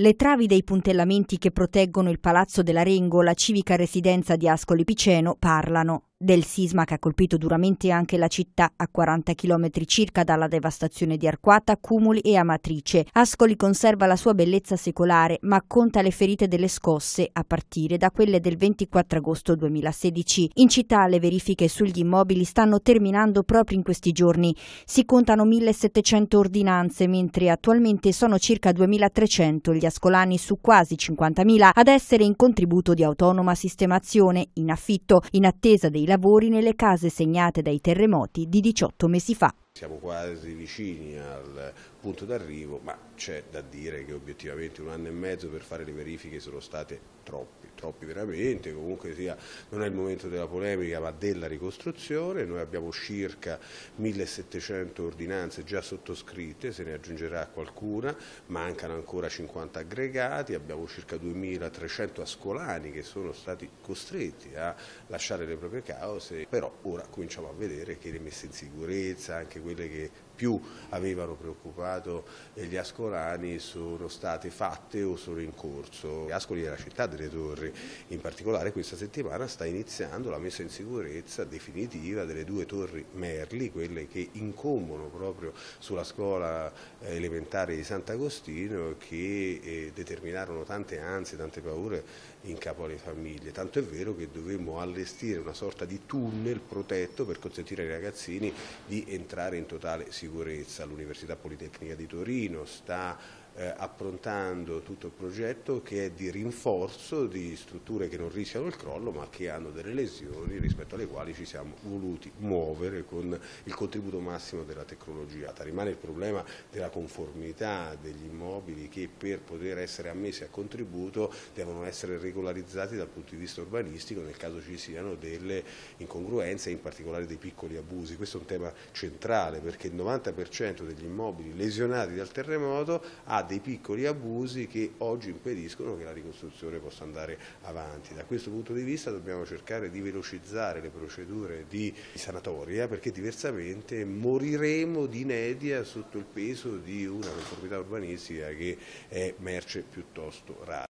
Le travi dei puntellamenti che proteggono il Palazzo della Rengo, la civica residenza di Ascoli Piceno, parlano del sisma che ha colpito duramente anche la città a 40 km circa dalla devastazione di Arquata, Cumuli e Amatrice. Ascoli conserva la sua bellezza secolare ma conta le ferite delle scosse a partire da quelle del 24 agosto 2016. In città le verifiche sugli immobili stanno terminando proprio in questi giorni. Si contano 1700 ordinanze mentre attualmente sono circa 2300 gli ascolani su quasi 50.000 ad essere in contributo di autonoma sistemazione in affitto in attesa dei lavori nelle case segnate dai terremoti di 18 mesi fa siamo quasi vicini al punto d'arrivo, ma c'è da dire che obiettivamente un anno e mezzo per fare le verifiche sono state troppi, troppi veramente, comunque sia, non è il momento della polemica ma della ricostruzione, noi abbiamo circa 1700 ordinanze già sottoscritte, se ne aggiungerà qualcuna, mancano ancora 50 aggregati, abbiamo circa 2300 ascolani che sono stati costretti a lasciare le proprie cause, però ora cominciamo a vedere che le messe in sicurezza, anche quelle che più avevano preoccupato gli ascolani sono state fatte o sono in corso. Ascoli è la città delle torri, in particolare questa settimana sta iniziando la messa in sicurezza definitiva delle due torri Merli, quelle che incombono proprio sulla scuola eh, elementare di Sant'Agostino e che eh, determinarono tante ansie, tante paure in capo alle famiglie, tanto è vero che dovemmo allestire una sorta di tunnel protetto per consentire ai ragazzini di entrare in totale sicurezza. L'Università Politecnica di Torino sta eh, approntando tutto il progetto che è di rinforzo di strutture che non rischiano il crollo ma che hanno delle lesioni rispetto alle quali ci siamo voluti muovere con il contributo massimo della tecnologia. Rimane il problema della conformità degli immobili che per poter essere ammessi a contributo devono essere regolarizzati dal punto di vista urbanistico nel caso ci siano delle incongruenze in particolare dei piccoli abusi. Questo è un tema centrale perché il 90% degli immobili lesionati dal terremoto ha dei piccoli abusi che oggi impediscono che la ricostruzione possa andare avanti. Da questo punto di vista dobbiamo cercare di velocizzare le procedure di sanatoria perché diversamente moriremo di inedia sotto il peso di una conformità urbanistica che è merce piuttosto rara.